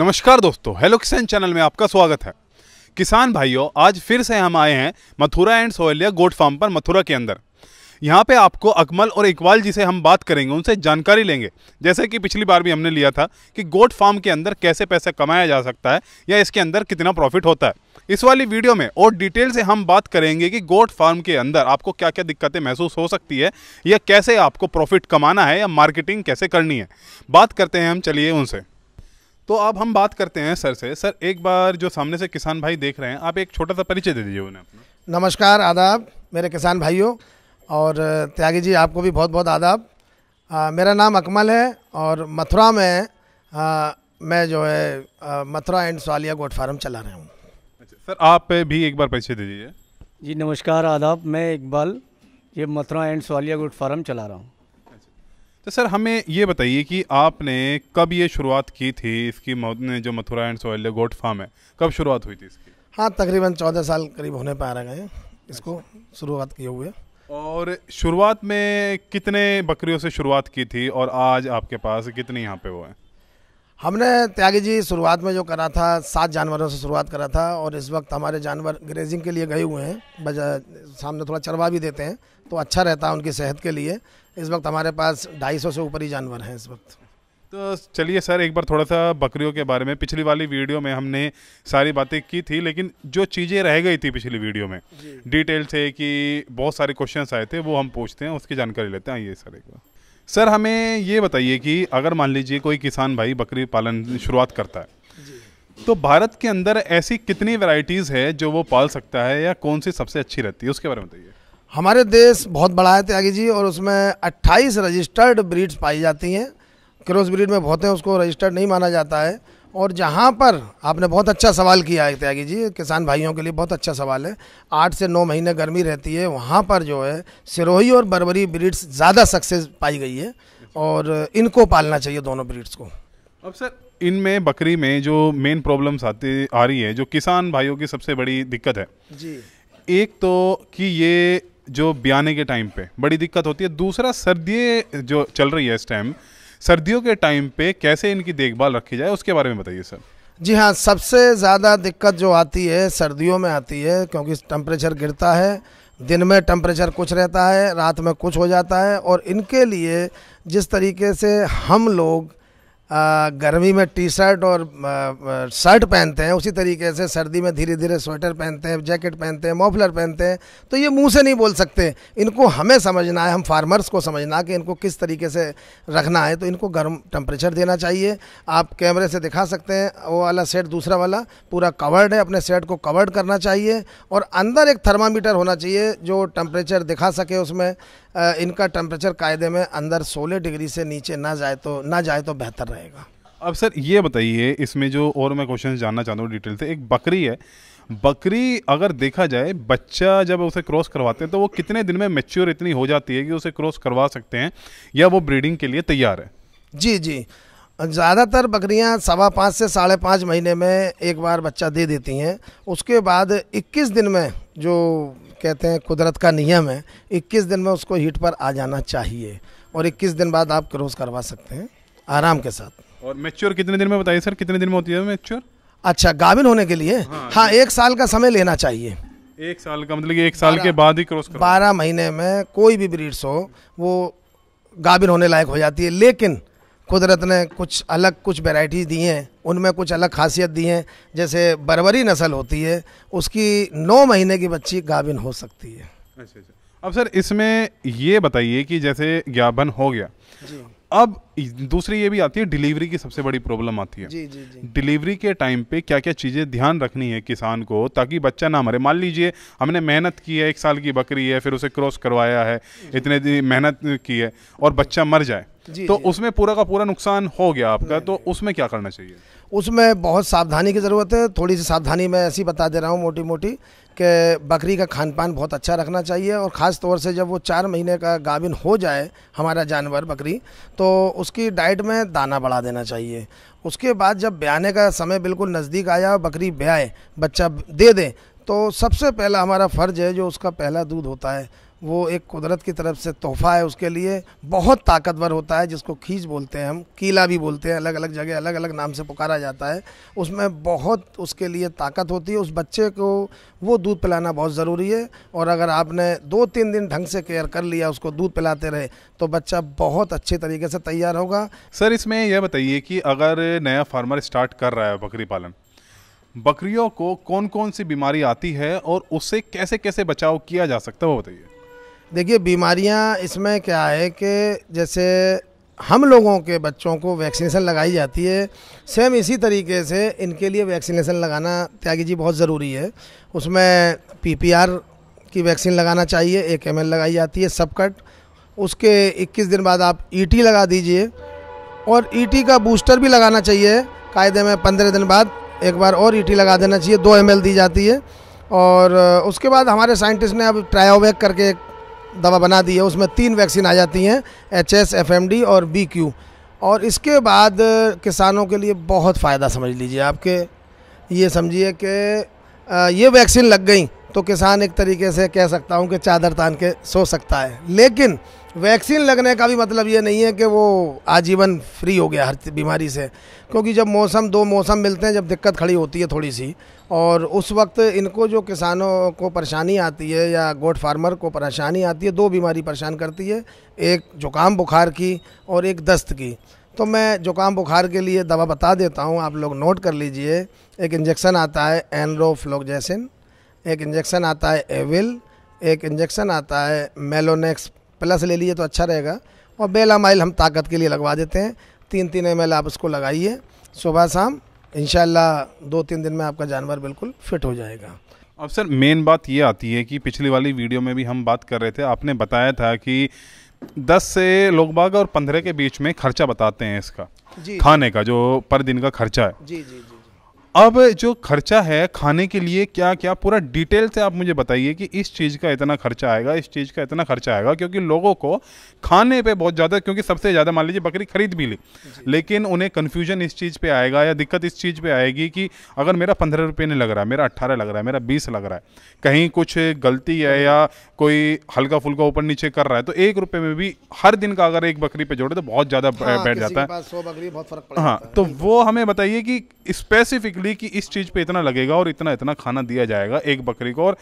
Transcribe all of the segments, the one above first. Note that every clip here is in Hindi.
नमस्कार दोस्तों हेलो किसान चैनल में आपका स्वागत है किसान भाइयों आज फिर से हम आए हैं Mathura and Sohaliya goat farm पर मथुरा के अंदर यहाँ पे आपको अकमल और इकबाल जी से हम बात करेंगे उनसे जानकारी लेंगे जैसे कि पिछली बार भी हमने लिया था कि गोट फार्म के अंदर कैसे पैसा कमाया जा सकता है या इसके अंदर कितना प्रॉफिट होता है इस वाली वीडियो में और डिटेल से हम बात करेंगे कि गोट फार्म के अंदर आपको क्या क्या दिक्कतें महसूस हो सकती है या कैसे आपको प्रॉफिट कमाना है या मार्केटिंग कैसे करनी है बात करते हैं हम चलिए उनसे तो अब हम बात करते हैं सर से सर एक बार जो सामने से किसान भाई देख रहे हैं आप एक छोटा सा परिचय दे दीजिए उन्हें नमस्कार आदाब मेरे किसान भाइयों और त्यागी जी आपको भी बहुत बहुत आदाब आ, मेरा नाम अकमल है और मथुरा में आ, मैं जो है मथुरा एंड सवालिया गोट फार्म चला रहा हूँ अच्छा, सर आप भी एक बार परिचय दीजिए जी नमस्कार आदाब मैं इकबाल ये मथुरा एंड सवालिया गोट फार्म चला रहा हूँ तो सर हमें ये बताइए कि आपने कब ये शुरुआत की थी इसकी जो Mathura and Soyal goat farm है कब शुरुआत हुई थी इसकी हाँ तकरीबन चौदह साल करीब होने पर आ गए इसको शुरुआत किए हुए और शुरुआत में कितने बकरियों से शुरुआत की थी और आज आपके पास कितने यहाँ पे वो है हमने त्यागी जी शुरुआत में जो करा था सात जानवरों से शुरुआत करा था और इस वक्त हमारे जानवर ग्रेजिंग के लिए गए हुए हैं सामने थोड़ा चरवा भी देते हैं तो अच्छा रहता है उनकी सेहत के लिए इस वक्त हमारे पास ढाई सौ से ऊपर ही जानवर हैं इस वक्त तो चलिए सर एक बार थोड़ा सा बकरियों के बारे में पिछली वाली वीडियो में हमने सारी बातें की थी लेकिन जो चीज़ें रह गई थी पिछली वीडियो में डिटेल से कि बहुत सारे क्वेश्चन आए थे वो हम पूछते हैं उसकी जानकारी लेते हैं आइए सर एक बार सर हमें ये बताइए कि अगर मान लीजिए कोई किसान भाई बकरी पालन शुरुआत करता है तो भारत के अंदर ऐसी कितनी वैरायटीज़ है जो वो पाल सकता है या कौन सी सबसे अच्छी रहती है उसके बारे में बताइए हमारे देश बहुत बड़ा है त्यागी जी और उसमें 28 रजिस्टर्ड ब्रीड्स पाई जाती हैं क्रॉस ब्रीड में बहुत हैं उसको रजिस्टर्ड नहीं माना जाता है और जहाँ पर आपने बहुत अच्छा सवाल किया है त्यागी जी किसान भाइयों के लिए बहुत अच्छा सवाल है आठ से नौ महीने गर्मी रहती है वहाँ पर जो है सिरोही और बरबरी ब्रीड्स ज़्यादा सक्सेस पाई गई है और इनको पालना चाहिए दोनों ब्रीड्स को अब सर इनमें बकरी में जो मेन प्रॉब्लम्स आती आ रही है जो किसान भाइयों की सबसे बड़ी दिक्कत है जी एक तो कि ये जो बियाने के टाइम पे बड़ी दिक्कत होती है दूसरा सर्दी जो चल रही है इस टाइम सर्दियों के टाइम पे कैसे इनकी देखभाल रखी जाए उसके बारे में बताइए सर जी हाँ सबसे ज़्यादा दिक्कत जो आती है सर्दियों में आती है क्योंकि टेम्परेचर गिरता है दिन में टेम्परेचर कुछ रहता है रात में कुछ हो जाता है और इनके लिए जिस तरीके से हम लोग गर्मी में टी शर्ट और शर्ट पहनते हैं उसी तरीके से सर्दी में धीरे धीरे स्वेटर पहनते हैं जैकेट पहनते हैं मोफलर पहनते हैं तो ये मुंह से नहीं बोल सकते इनको हमें समझना है हम फार्मर्स को समझना कि इनको किस तरीके से रखना है तो इनको गर्म टेम्परेचर देना चाहिए आप कैमरे से दिखा सकते हैं वो वाला सेट दूसरा वाला पूरा कवर्ड है अपने सेट को कवर्ड करना चाहिए और अंदर एक थर्मामीटर होना चाहिए जो टेम्परेचर दिखा सके उसमें इनका टेम्परेचर कायदे में अंदर सोलह डिग्री से नीचे ना जाए तो ना जाए तो बेहतर रहेगा अब सर ये बताइए इसमें जो और मैं क्वेश्चन जानना चाहता हूँ डिटेल से एक बकरी है बकरी अगर देखा जाए बच्चा जब उसे क्रॉस करवाते हैं तो वो कितने दिन में मेच्योर इतनी हो जाती है कि उसे क्रॉस करवा सकते हैं या वो ब्रीडिंग के लिए तैयार है जी जी ज़्यादातर बकरियां सवा पाँच से साढ़े पाँच महीने में एक बार बच्चा दे देती हैं उसके बाद 21 दिन में जो कहते हैं कुदरत का नियम है 21 दिन में उसको हीट पर आ जाना चाहिए और 21 दिन बाद आप क्रोज करवा सकते हैं आराम के साथ और मेच्योर कितने दिन में बताइए सर कितने दिन में होती है मेच्योर अच्छा गाभिन होने के लिए हाँ, हाँ एक साल का समय लेना चाहिए एक साल का मतलब एक साल के बाद ही क्रॉस बारह महीने में कोई भी ब्रीड्स हो वो गाभिन होने लायक हो जाती है लेकिन कुदरत ने कुछ अलग कुछ वेराइटीज़ दी हैं उनमें कुछ अलग खासियत दी हैं जैसे बरवरी नस्ल होती है उसकी नौ महीने की बच्ची गाभिन हो सकती है अच्छा अच्छा अब सर इसमें ये बताइए कि जैसे ज्ञापन हो गया जी अब दूसरी ये भी आती है डिलीवरी की सबसे बड़ी प्रॉब्लम आती है जी जी जी डिलीवरी के टाइम पे क्या क्या चीज़ें ध्यान रखनी है किसान को ताकि बच्चा ना मरे मान लीजिए हमने मेहनत की है एक साल की बकरी है फिर उसे क्रॉस करवाया है इतने दिन मेहनत की है और बच्चा मर जाए जी, तो उसमें पूरा का पूरा नुकसान हो गया आपका तो उसमें क्या करना चाहिए उसमें बहुत सावधानी की ज़रूरत है थोड़ी सी सावधानी मैं ऐसी बता दे रहा हूँ मोटी मोटी कि बकरी का खान पान बहुत अच्छा रखना चाहिए और ख़ास तौर से जब वो चार महीने का गाभिन हो जाए हमारा जानवर बकरी तो उसकी डाइट में दाना बढ़ा देना चाहिए उसके बाद जब ब्याने का समय बिल्कुल नज़दीक आया बकरी ब्याए बच्चा दे दें तो सबसे पहला हमारा फ़र्ज़ है जो उसका पहला दूध होता है वो एक कुदरत की तरफ से तोहफा है उसके लिए बहुत ताकतवर होता है जिसको खींच बोलते हैं हम कीला भी बोलते हैं अलग अलग जगह अलग अलग नाम से पुकारा जाता है उसमें बहुत उसके लिए ताकत होती है उस बच्चे को वो दूध पिलाना बहुत ज़रूरी है और अगर आपने दो तीन दिन ढंग से केयर कर लिया उसको दूध पिलाते रहे तो बच्चा बहुत अच्छे तरीके से तैयार होगा सर इसमें यह बताइए कि अगर नया फार्मर स्टार्ट कर रहा है बकरी पालन बकरियों को कौन कौन सी बीमारी आती है और उससे कैसे कैसे बचाव किया जा सकता है वो बताइए देखिए बीमारियां इसमें क्या है कि जैसे हम लोगों के बच्चों को वैक्सीनेशन लगाई जाती है सेम इसी तरीके से इनके लिए वैक्सीनेशन लगाना त्यागी जी बहुत ज़रूरी है उसमें पीपीआर की वैक्सीन लगाना चाहिए एक एम लगाई जाती है सब कट उसके 21 दिन बाद आप ईटी लगा दीजिए और ईटी का बूस्टर भी लगाना चाहिए कायदे में पंद्रह दिन बाद एक बार और ई लगा देना चाहिए दो एम दी जाती है और उसके बाद हमारे साइंटिस्ट ने अब ट्रायोवैक करके एक दवा बना दी है उसमें तीन वैक्सीन आ जाती हैं H S F M D और बी क्यू और इसके बाद किसानों के लिए बहुत फ़ायदा समझ लीजिए आपके ये समझिए कि ये वैक्सीन लग गई तो किसान एक तरीके से कह सकता हूँ कि चादर तान के सो सकता है लेकिन वैक्सीन लगने का भी मतलब ये नहीं है कि वो आजीवन फ्री हो गया हर बीमारी से क्योंकि जब मौसम दो मौसम मिलते हैं जब दिक्कत खड़ी होती है थोड़ी सी और उस वक्त इनको जो किसानों को परेशानी आती है या गोट फार्मर को परेशानी आती है दो बीमारी परेशान करती है एक जुकाम बुखार की और एक दस्त की तो मैं जुकाम बुखार के लिए दवा बता देता हूँ आप लोग नोट कर लीजिए एक इंजेक्शन आता है एनरोफ्लोजेसिन एक इंजेक्शन आता है एविल एक इंजेक्शन आता है मेलोनेक्स प्लस ले लिए तो अच्छा रहेगा और बेला माइल हम ताकत के लिए लगवा देते हैं तीन तीन एम आप उसको लगाइए सुबह शाम इन दो तीन दिन में आपका जानवर बिल्कुल फिट हो जाएगा अब सर मेन बात ये आती है कि पिछली वाली वीडियो में भी हम बात कर रहे थे आपने बताया था कि दस से लोग बाग और पंद्रह के बीच में खर्चा बताते हैं इसका जी खाने का जो पर दिन का खर्चा है जी जी जी अब जो खर्चा है खाने के लिए क्या क्या पूरा डिटेल से आप मुझे बताइए कि इस चीज़ का इतना खर्चा आएगा इस चीज़ का इतना खर्चा आएगा क्योंकि लोगों को खाने पे बहुत ज़्यादा क्योंकि सबसे ज़्यादा मान लीजिए बकरी खरीद भी ली लेकिन उन्हें कन्फ्यूजन इस चीज़ पे आएगा या दिक्कत इस चीज़ पर आएगी कि अगर मेरा पंद्रह रुपये नहीं लग रहा है मेरा अट्ठारह लग रहा है मेरा बीस लग रहा है कहीं कुछ गलती है या कोई हल्का फुल्का ऊपर नीचे कर रहा है तो एक रुपये में भी हर दिन का अगर एक बकरी पे जोड़े तो बहुत ज़्यादा हाँ, बैठ हाँ, जाता है हाँ तो वो हमें बताइए कि स्पेसिफिकली बकरी की इस चीज़ पे इतना लगेगा और इतना इतना खाना दिया जाएगा एक बकरी को और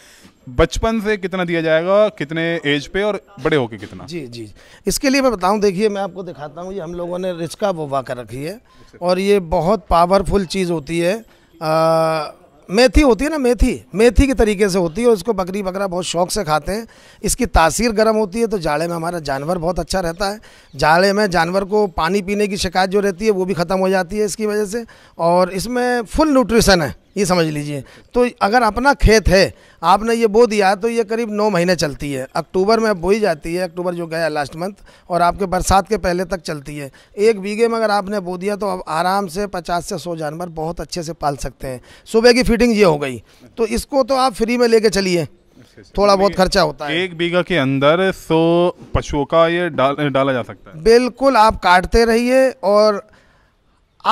बचपन से कितना दिया जाएगा कितने एज पे और बड़े होके कितना जी जी इसके लिए मैं बताऊं देखिए मैं आपको दिखाता हूँ ये हम लोगों ने रिचका बोवा कर रखी है और ये बहुत पावरफुल चीज़ होती है आ, मेथी होती है ना मेथी मेथी के तरीके से होती है और इसको बकरी बकरा बहुत शौक से खाते हैं इसकी तासीर गर्म होती है तो जाड़े में हमारा जानवर बहुत अच्छा रहता है जाड़े में जानवर को पानी पीने की शिकायत जो रहती है वो भी ख़त्म हो जाती है इसकी वजह से और इसमें फुल न्यूट्रिशन है ये समझ लीजिए तो अगर अपना खेत है आपने ये बो दिया तो ये करीब नौ महीने चलती है अक्टूबर में बोई जाती है अक्टूबर जो गया लास्ट मंथ और आपके बरसात के पहले तक चलती है एक बीघे में अगर आपने बो दिया तो आप आराम से पचास से सौ जानवर बहुत अच्छे से पाल सकते हैं सुबह की फीडिंग ये हो गई तो इसको तो आप फ्री में लेके चलिए थोड़ा बहुत खर्चा होता है एक बीघा के अंदर सौ पशुओं का ये डाल, डाला जा सकता है बिल्कुल आप काटते रहिए और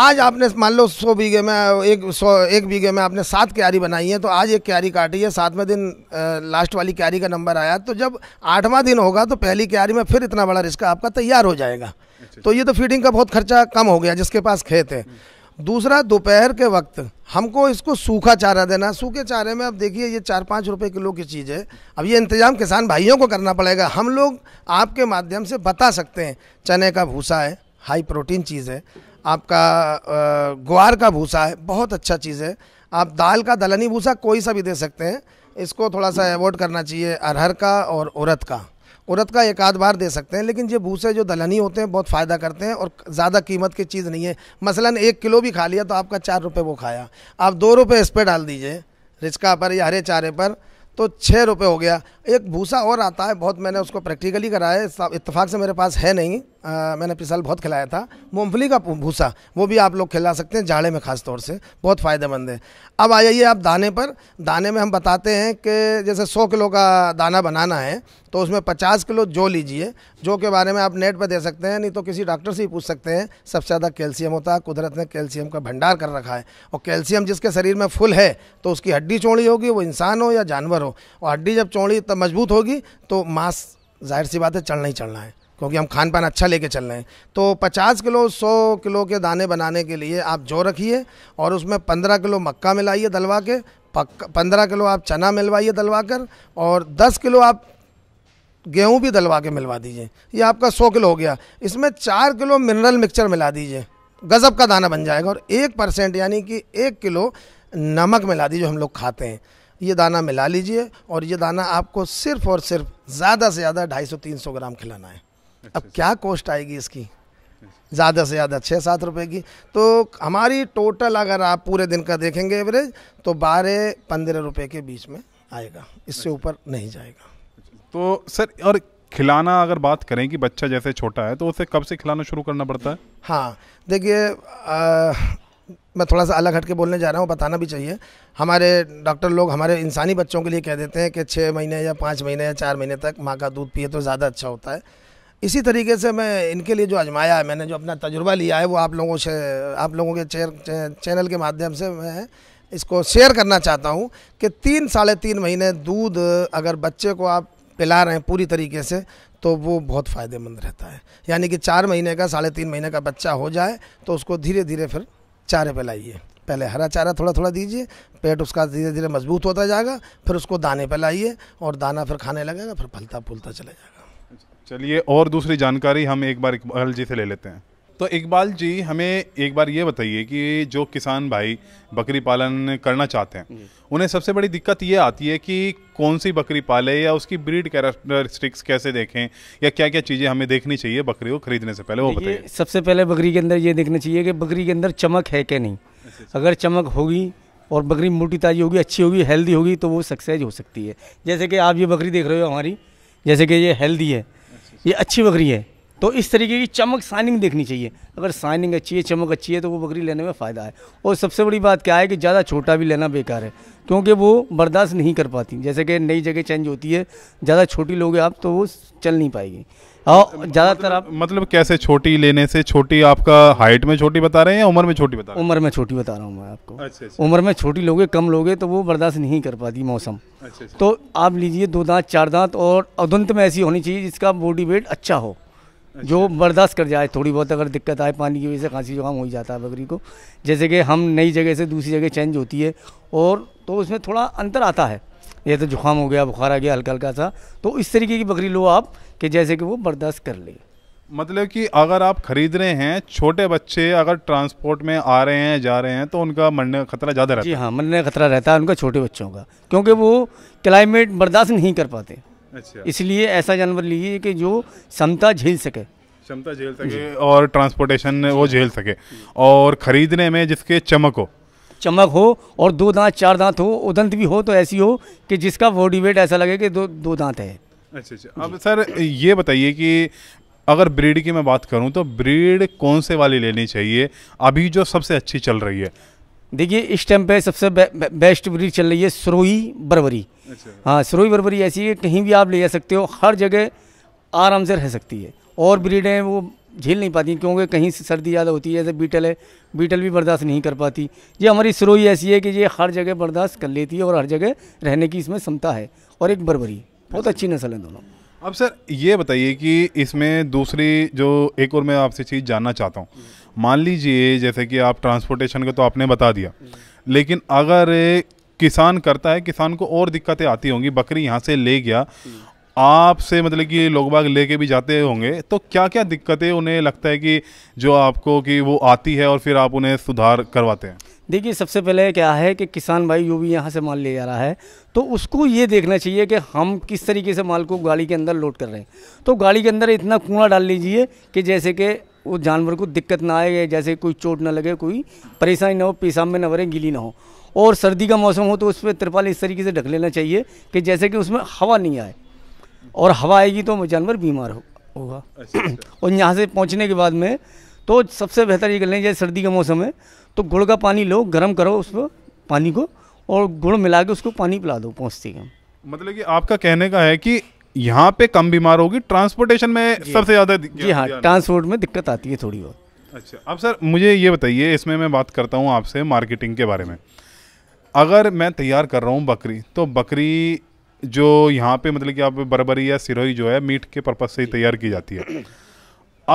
आज आपने मान लो सौ बीघे में एक सौ एक बीघे में आपने सात क्यारी बनाई है तो आज एक क्यारी काटी है सातवें दिन लास्ट वाली क्यारी का नंबर आया तो जब आठवां दिन होगा तो पहली क्यारी में फिर इतना बड़ा रिस्क आपका तैयार हो जाएगा अच्छा, तो अच्छा। ये तो फीडिंग का बहुत खर्चा कम हो गया जिसके पास खेत है हम्म। दूसरा दोपहर के वक्त हमको इसको सूखा चारा देना सूखे चारे में अब देखिए ये चार पाँच रुपये किलो की चीज़ है अब ये इंतज़ाम किसान भाइयों को करना पड़ेगा हम लोग आपके माध्यम से बता सकते हैं चने का भूसा है हाई प्रोटीन चीज़ है आपका ग्वार का भूसा है बहुत अच्छा चीज़ है आप दाल का दलनी भूसा कोई सा भी दे सकते हैं इसको थोड़ा सा अवॉइड करना चाहिए अरहर का और उरद का उरद का एक आध बार दे सकते हैं लेकिन ये भूसे जो दलहनी होते हैं बहुत फ़ायदा करते हैं और ज़्यादा कीमत की चीज़ नहीं है मसलन एक किलो भी खा लिया तो आपका चार रुपये वो खाया आप दो रुपये इस पर डाल दीजिए रिचका पर या हरे चारे पर तो छः रुपये हो गया एक भूसा और आता है बहुत मैंने उसको प्रैक्टिकली कराया है इतफाक़ से मेरे पास है नहीं आ, मैंने पिछले साल बहुत खिलाया था मूंगफली का भूसा वो भी आप लोग खिला सकते हैं जाड़े में ख़ास तौर से बहुत फ़ायदेमंद है अब आ जाइए आप दाने पर दाने में हम बताते हैं कि जैसे सौ किलो का दाना बनाना है तो उसमें पचास किलो जो लीजिए जो के बारे में आप नेट पर दे सकते हैं नहीं तो किसी डॉक्टर से ही पूछ सकते हैं सबसे ज़्यादा कैल्शियम होता है कुदरत ने कैल्शियम का भंडार कर रखा है और कैल्शियम जिसके शरीर में फुल है तो उसकी हड्डी चौड़ी होगी वो इंसान हो या जानवर हो और हड्डी जब चौड़ी तब मजबूत होगी तो मांस जाहिर सी बात है चलना ही चलना है क्योंकि हम खान पान अच्छा लेके चल रहे हैं तो 50 किलो 100 किलो के दाने बनाने के लिए आप जो रखिए और उसमें 15 किलो मक्का मिलाइए दलवा के पंद्रह किलो आप चना मिलवाइए दलवा कर और दस किलो आप गेहूँ भी दलवा के मिलवा दीजिए ये आपका सौ किलो हो गया इसमें चार किलो मिनरल मिक्सचर मिला दीजिए गज़ब का दाना बन जाएगा और एक परसेंट यानी कि एक किलो नमक मिला दीजिए हम लोग खाते हैं ये दाना मिला लीजिए और ये दाना आपको सिर्फ़ और सिर्फ ज़्यादा से ज़्यादा ढाई सौ तीन सौ ग्राम खिलाना है अब क्या कॉस्ट आएगी इसकी ज़्यादा से ज़्यादा छः सात रुपये की तो हमारी टोटल अगर आप पूरे दिन का देखेंगे एवरेज तो बारह पंद्रह रुपये के बीच में आएगा इससे अच्छा। ऊपर नहीं जाएगा तो सर और खिलाना अगर बात करें कि बच्चा जैसे छोटा है तो उसे कब से खिलाना शुरू करना पड़ता है हाँ देखिए मैं थोड़ा सा अलग हट के बोलने जा रहा हूँ बताना भी चाहिए हमारे डॉक्टर लोग हमारे इंसानी बच्चों के लिए कह देते हैं कि छः महीने या पाँच महीने या चार महीने तक माँ का दूध पिए तो ज़्यादा अच्छा होता है इसी तरीके से मैं इनके लिए जो आजमाया है मैंने जो अपना तजुर्बा लिया है वो आप लोगों से आप लोगों के चैनल चे, चैनल के माध्यम से मैं इसको शेयर करना चाहता हूँ कि तीन साढ़े तीन महीने दूध अगर बच्चे को आप पिला रहे हैं पूरी तरीके से तो वो बहुत फ़ायदेमंद रहता है यानी कि चार महीने का साढ़े तीन महीने का बच्चा हो जाए तो उसको धीरे धीरे फिर चारे पिलाइए पहले हरा चारा थोड़ा थोड़ा दीजिए पेट उसका धीरे धीरे मजबूत होता जाएगा फिर उसको दाने पर लाइए और दाना फिर खाने लगेगा फिर फलता फूलता चला जाएगा चलिए और दूसरी जानकारी हम एक बार इकबाल जी से ले लेते हैं तो इकबाल जी हमें एक बार ये बताइए कि जो किसान भाई बकरी पालन करना चाहते हैं उन्हें सबसे बड़ी दिक्कत ये आती है कि कौन सी बकरी पाले या उसकी ब्रीड कैरेक्टरिस्टिक्स कैसे देखें या क्या क्या चीज़ें हमें देखनी चाहिए बकरी को खरीदने से पहले वो बताइए सबसे पहले बकरी के अंदर ये देखना चाहिए कि बकरी के अंदर चमक है क्या नहीं अच्छा, अच्छा। अगर चमक होगी और बकरी मोटी ताज़ी होगी अच्छी होगी हेल्दी होगी तो वो सक्सेस हो सकती है जैसे कि आप ये बकरी देख रहे हो हमारी जैसे कि ये हेल्दी है ये अच्छी बकरी है तो इस तरीके की चमक साइनिंग देखनी चाहिए अगर साइनिंग अच्छी है चमक अच्छी है तो वो बकरी लेने में फ़ायदा है और सबसे बड़ी बात क्या है कि ज़्यादा छोटा भी लेना बेकार है क्योंकि वो बर्दाश्त नहीं कर पाती जैसे कि नई जगह चेंज होती है ज़्यादा छोटी लोगे आप तो वो चल नहीं पाएगी और हाँ, मतलब ज़्यादातर आप मतलब कैसे छोटी लेने से छोटी आपका हाइट में छोटी बता रहे हैं या उम्र में छोटी बता रहे हैं उम्र में छोटी बता रहा हूँ मैं आपको अच्छा, अच्छा। उम्र में छोटी लोगे कम लोगे तो वो बर्दाश्त नहीं कर पाती मौसम अच्छा, तो आप लीजिए दो दांत चार दांत और अदंत में ऐसी होनी चाहिए जिसका बॉडी वेट अच्छा हो अच्छा। जो बर्दाश्त कर जाए थोड़ी बहुत अगर दिक्कत आए पानी की वजह से खांसी जुकाम हो ही जाता है बकरी को जैसे कि हम नई जगह से दूसरी जगह चेंज होती है और तो उसमें थोड़ा अंतर आता है ये तो जुकाम हो गया बुखार आ गया हल्का हल्का सा तो इस तरीके की बकरी लो आप कि जैसे कि वो बर्दाश्त कर ले मतलब कि अगर आप खरीद रहे हैं छोटे बच्चे अगर ट्रांसपोर्ट में आ रहे हैं जा रहे हैं तो उनका मरने का खतरा ज़्यादा रहता है जी हाँ मरने का खतरा रहता है उनका छोटे बच्चों का क्योंकि वो क्लाइमेट बर्दाश्त नहीं कर पाते अच्छा इसलिए ऐसा जानवर लीजिए कि जो क्षमता झेल सके क्षमता झेल सके और ट्रांसपोर्टेशन वो झेल सके और ख़रीदने में जिसके चमक हो चमक हो और दो दांत चार दांत हो उदंत भी हो तो ऐसी हो कि जिसका बॉडी वेट ऐसा लगे कि दो दो दांत है अच्छा अच्छा अब सर ये बताइए कि अगर ब्रीड की मैं बात करूं तो ब्रीड कौन से वाली लेनी चाहिए अभी जो सबसे अच्छी चल रही है देखिए इस टाइम पे सबसे बे, बे, बेस्ट ब्रीड चल रही है सरोई बरबरी अच्छा। हाँ सरोई बरबरी ऐसी है कहीं भी आप ले जा सकते हो हर जगह आराम से रह सकती है और ब्रीडें वो झेल नहीं पाती क्योंकि कहीं सर्दी ज़्यादा होती है जैसे बीटल है बीटल भी बर्दाश्त नहीं कर पाती ये हमारी सरोई ऐसी है कि ये हर जगह बर्दाश्त कर लेती है और हर जगह रहने की इसमें क्षमता है और एक बरबरी बहुत अच्छा। अच्छी नस्ल है दोनों अब सर ये बताइए कि इसमें दूसरी जो एक और मैं आपसे चीज़ जानना चाहता हूँ मान लीजिए जैसे कि आप ट्रांसपोर्टेशन का तो आपने बता दिया लेकिन अगर किसान करता है किसान को और दिक्कतें आती होंगी बकरी यहाँ से ले गया आपसे मतलब कि लोग बाग लेके भी जाते होंगे तो क्या क्या दिक्कतें उन्हें लगता है कि जो आपको कि वो आती है और फिर आप उन्हें सुधार करवाते हैं देखिए सबसे पहले क्या है कि किसान भाई जो भी यहाँ से माल ले जा रहा है तो उसको ये देखना चाहिए कि हम किस तरीके से माल को गाड़ी के अंदर लोड कर रहे हैं तो गाड़ी के अंदर इतना कूड़ा डाल लीजिए कि जैसे कि वो जानवर को दिक्कत ना आए जैसे कोई चोट ना लगे कोई परेशानी ना हो पेशाब में ना भरे गीली ना हो और सर्दी का मौसम हो तो उस पर तिरपाल इस तरीके से ढक लेना चाहिए कि जैसे कि उसमें हवा नहीं आए और हवा आएगी तो जानवर बीमार हो होगा अच्छा, अच्छा। और यहाँ से पहुँचने के बाद में तो सबसे बेहतर ये कर लें जैसे सर्दी का मौसम है तो गुड़ का पानी लो गर्म करो उसको पानी को और गुड़ मिला के उसको पानी पिला दो पहुँचते हैं मतलब कि आपका कहने का है कि यहाँ पे कम बीमार होगी ट्रांसपोर्टेशन में सबसे ज़्यादा जी हाँ ट्रांसपोर्ट में दिक्कत आती है थोड़ी बहुत अच्छा अब सर मुझे ये बताइए इसमें मैं बात करता हूँ आपसे मार्केटिंग के बारे में अगर मैं तैयार कर रहा हूँ बकरी तो बकरी जो यहाँ पे मतलब कि आप बरबरी या सिरोही जो है मीट के पर्पज़ से ही तैयार की जाती है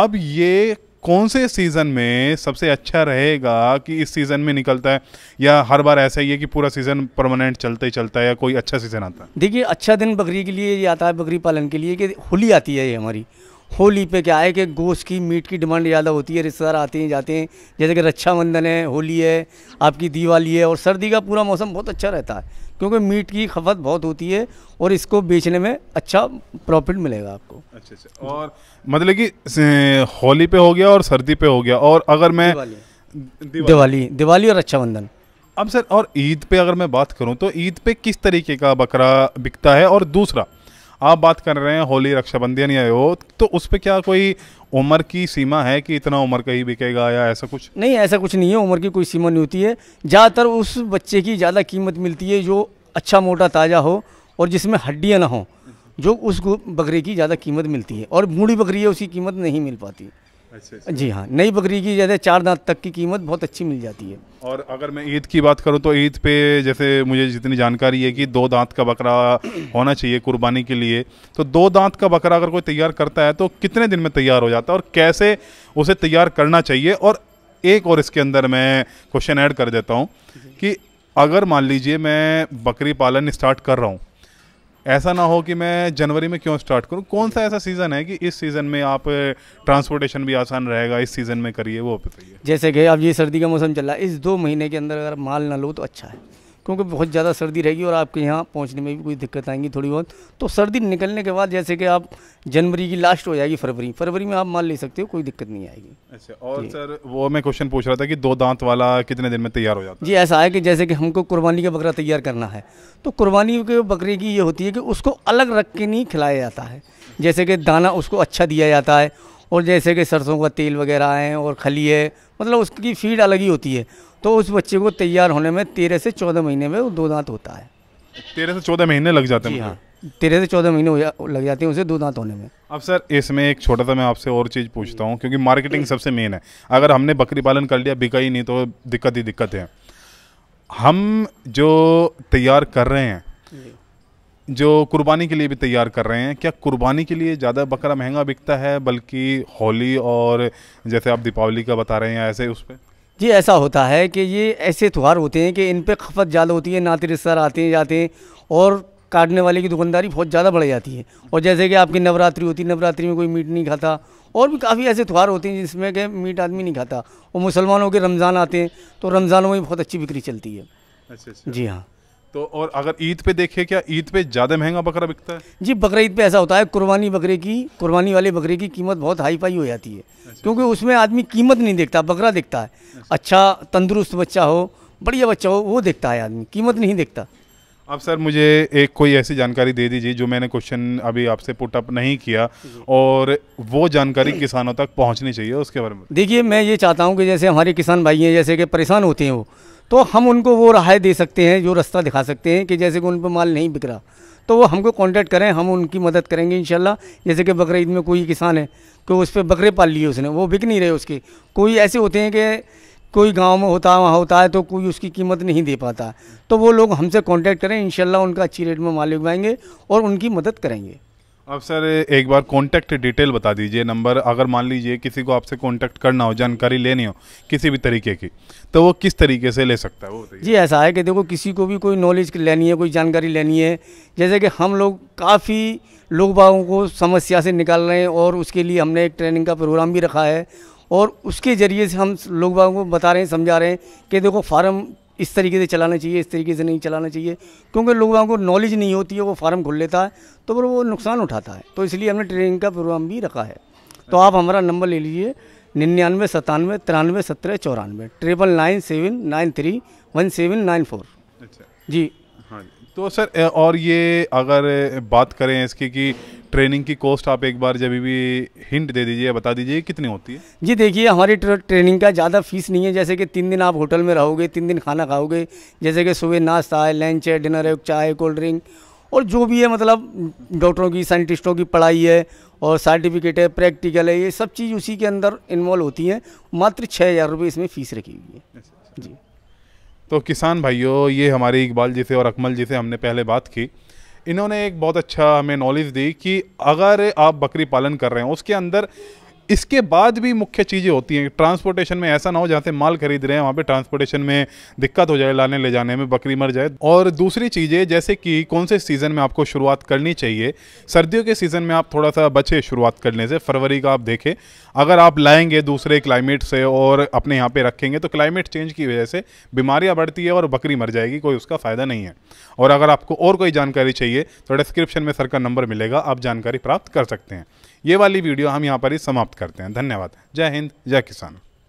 अब ये कौन से सीज़न में सबसे अच्छा रहेगा कि इस सीज़न में निकलता है या हर बार ऐसा ही है कि पूरा सीज़न परमानेंट चलते ही चलता है या कोई अच्छा सीज़न आता है देखिए अच्छा दिन बकरी के लिए ये आता है बकरी पालन के लिए कि होली आती है ये हमारी होली पे क्या है कि गोश्त की मीट की डिमांड ज़्यादा होती है रिश्तेदार आते हैं जाते हैं जैसे कि रक्षाबंधन है होली है आपकी दिवाली है और सर्दी का पूरा मौसम बहुत अच्छा रहता है क्योंकि मीट की खपत बहुत होती है और इसको बेचने में अच्छा प्रॉफिट मिलेगा आपको अच्छा अच्छा और मतलब कि होली पे हो गया और सर्दी पे हो गया और अगर मैं दिवाली दिवाली, दिवाली और रक्षाबंधन अब सर और ईद पे अगर मैं बात करूँ तो ईद पे किस तरीके का बकरा बिकता है और दूसरा आप बात कर रहे हैं होली रक्षाबंधन या हो तो उस पर क्या कोई उम्र की सीमा है कि इतना उम्र का ही बिकेगा या ऐसा कुछ नहीं ऐसा कुछ नहीं है उम्र की कोई सीमा नहीं होती है ज़्यादातर उस बच्चे की ज़्यादा कीमत मिलती है जो अच्छा मोटा ताज़ा हो और जिसमें हड्डियाँ ना हों जो उस बकरे की ज़्यादा कीमत मिलती है और बूढ़ी बकरी है उसकी कीमत नहीं मिल पाती अच्छा जी हाँ नई बकरी की जैसे चार दांत तक की कीमत बहुत अच्छी मिल जाती है और अगर मैं ईद की बात करूँ तो ईद पे जैसे मुझे जितनी जानकारी है कि दो दांत का बकरा होना चाहिए कुर्बानी के लिए तो दो दांत का बकरा अगर कोई तैयार करता है तो कितने दिन में तैयार हो जाता है और कैसे उसे तैयार करना चाहिए और एक और इसके अंदर मैं क्वेश्चन ऐड कर देता हूँ कि अगर मान लीजिए मैं बकरी पालन स्टार्ट कर रहा हूँ ऐसा ना हो कि मैं जनवरी में क्यों स्टार्ट करूँ कौन सा ऐसा सीज़न है कि इस सीज़न में आप ट्रांसपोर्टेशन भी आसान रहेगा इस सीज़न में करिए वो बताइए जैसे कि अब ये सर्दी का मौसम चल रहा है इस दो महीने के अंदर अगर माल ना लो तो अच्छा है क्योंकि बहुत ज़्यादा सर्दी रहेगी और आपके यहाँ पहुँचने में भी कोई दिक्कत आएंगी थोड़ी बहुत तो सर्दी निकलने के बाद जैसे कि आप जनवरी की लास्ट हो जाएगी फरवरी फरवरी में आप मान ले सकते हो कोई दिक्कत नहीं आएगी अच्छा और सर वो मैं क्वेश्चन पूछ रहा था कि दो दांत वाला कितने दिन में तैयार हो जाता है जी ऐसा है कि जैसे कि हमको कुर्बानी का बकरा तैयार करना है तो कुर्बानी के बकरे की ये होती है कि उसको अलग रख के नहीं खिलाया जाता है जैसे कि दाना उसको अच्छा दिया जाता है और जैसे कि सरसों का तेल वगैरह है और खली है मतलब उसकी फीड अलग ही होती है तो उस बच्चे को तैयार होने में तेरह से चौदह महीने में वो दो दांत होता है तेरह से चौदह महीने लग जाते हैं हाँ, तेरह से चौदह महीने लग जाते हैं उसे दो दांत होने में अब सर इसमें एक छोटा सा मैं आपसे और चीज़ पूछता हूँ क्योंकि मार्केटिंग सबसे मेन है अगर हमने बकरी पालन कर लिया बिका ही नहीं तो दिक्कत ही दिक्कत है हम जो तैयार कर रहे हैं जो कुर्बानी के लिए भी तैयार कर रहे हैं क्या कुर्बानी के लिए ज़्यादा बकरा महंगा बिकता है बल्कि होली और जैसे आप दीपावली का बता रहे हैं ऐसे उस पर जी ऐसा होता है कि ये ऐसे त्यौहार होते हैं कि इन पर खपत ज़्यादा होती है नाते रिश्तेदार आते हैं जाते हैं और काटने वाले की दुकानदारी बहुत ज़्यादा बढ़ जाती है और जैसे कि आपकी नवरात्रि होती है नवरात्रि में कोई मीट नहीं खाता और भी काफ़ी ऐसे त्यौहार होते हैं जिसमें कि मीट आदमी नहीं खाता और मुसलमानों के रमज़ान आते हैं तो रमज़ानों में बहुत अच्छी बिक्री चलती है अच्छा, अच्छा। जी हाँ तो और अगर ईद पे देखे क्या ईद पे ज़्यादा महंगा बकरा बिकता है जी बकरा ईद पे ऐसा होता है कुर्बानी बकरे की कुर्बानी वाले बकरे की कीमत बहुत हाई फाई हो जाती है अच्छा। क्योंकि उसमें आदमी कीमत नहीं देखता बकरा देखता है अच्छा।, अच्छा, तंदुरुस्त बच्चा हो बढ़िया बच्चा हो वो देखता है आदमी कीमत नहीं देखता अब सर मुझे एक कोई ऐसी जानकारी दे दीजिए जो मैंने क्वेश्चन अभी आपसे पुटअप नहीं किया और वो जानकारी किसानों तक पहुंचनी चाहिए उसके बारे में देखिए मैं ये चाहता हूँ कि जैसे हमारे किसान भाई हैं जैसे कि परेशान होते हैं वो तो हम उनको वो राय दे सकते हैं जो रास्ता दिखा सकते हैं कि जैसे कि उन पर माल नहीं बिक रहा तो वो हमको कांटेक्ट करें हम उनकी मदद करेंगे इन जैसे कि बकरीद में कोई किसान है कि उस पर बकरे पाल लिए उसने वो बिक नहीं रहे उसके कोई ऐसे होते हैं कि कोई गांव में होता है वहाँ होता है तो कोई उसकी कीमत नहीं दे पाता तो वो लोग हमसे कांटेक्ट करें इन उनका अच्छी रेट में माल उगाएंगे और उनकी मदद करेंगे अब सर एक बार कॉन्टैक्ट डिटेल बता दीजिए नंबर अगर मान लीजिए किसी को आपसे कॉन्टैक्ट करना हो जानकारी लेनी हो किसी भी तरीके की तो वो किस तरीके से ले सकता है वो जी ऐसा है कि देखो किसी को भी कोई नॉलेज लेनी है कोई जानकारी लेनी है जैसे कि हम लोग काफ़ी लोग बागों को समस्या से निकाल रहे हैं और उसके लिए हमने एक ट्रेनिंग का प्रोग्राम भी रखा है और उसके ज़रिए से हम लोग बागों को बता रहे हैं समझा रहे हैं कि देखो फार्म इस तरीके से चलाना चाहिए इस तरीके से नहीं चलाना चाहिए क्योंकि लोगों को नॉलेज नहीं होती है वो फार्म खोल लेता है तो फिर वो नुकसान उठाता है तो इसलिए हमने ट्रेनिंग का प्रोग्राम भी रखा है तो आप हमारा नंबर ले लीजिए निन्यानवे सतानवे तिरानवे सत्रह चौरानवे triple nine seven nine three one seven nine four जी तो सर और ये अगर बात करें इसकी कि ट्रेनिंग की कॉस्ट आप एक बार जब भी हिंट दे दीजिए बता दीजिए कितनी होती है जी देखिए हमारी ट्रेनिंग का ज़्यादा फीस नहीं है जैसे कि तीन दिन आप होटल में रहोगे तीन दिन खाना खाओगे जैसे कि सुबह नाश्ता है लंच है डिनर है चाय कोल्ड ड्रिंक और जो भी है मतलब डॉक्टरों की साइंटिस्टों की पढ़ाई है और सर्टिफिकेट है प्रैक्टिकल है ये सब चीज़ उसी के अंदर इन्वॉल्व होती है मात्र छः हज़ार रुपये इसमें फ़ीस रखी हुई है अच्छा, अच्छा। जी तो किसान भाइयों ये हमारे इकबाल जी से और अकमल जी से हमने पहले बात की इन्होंने एक बहुत अच्छा हमें नॉलेज दी कि अगर आप बकरी पालन कर रहे हैं उसके अंदर इसके बाद भी मुख्य चीज़ें होती हैं ट्रांसपोर्टेशन में ऐसा ना हो जहाँ से माल खरीद रहे हैं वहाँ पे ट्रांसपोर्टेशन में दिक्कत हो जाए लाने ले जाने में बकरी मर जाए और दूसरी चीज़ें जैसे कि कौन से सीज़न में आपको शुरुआत करनी चाहिए सर्दियों के सीज़न में आप थोड़ा सा बचे शुरुआत करने से फरवरी का आप देखें अगर आप लाएंगे दूसरे क्लाइमेट से और अपने यहाँ पर रखेंगे तो क्लाइमेट चेंज की वजह से बीमारियाँ बढ़ती है और बकरी मर जाएगी कोई उसका फ़ायदा नहीं है और अगर आपको और कोई जानकारी चाहिए तो डिस्क्रिप्शन में सर का नंबर मिलेगा आप जानकारी प्राप्त कर सकते हैं ये वाली वीडियो हम यहाँ पर ही समाप्त करते हैं धन्यवाद जय हिंद जय किसान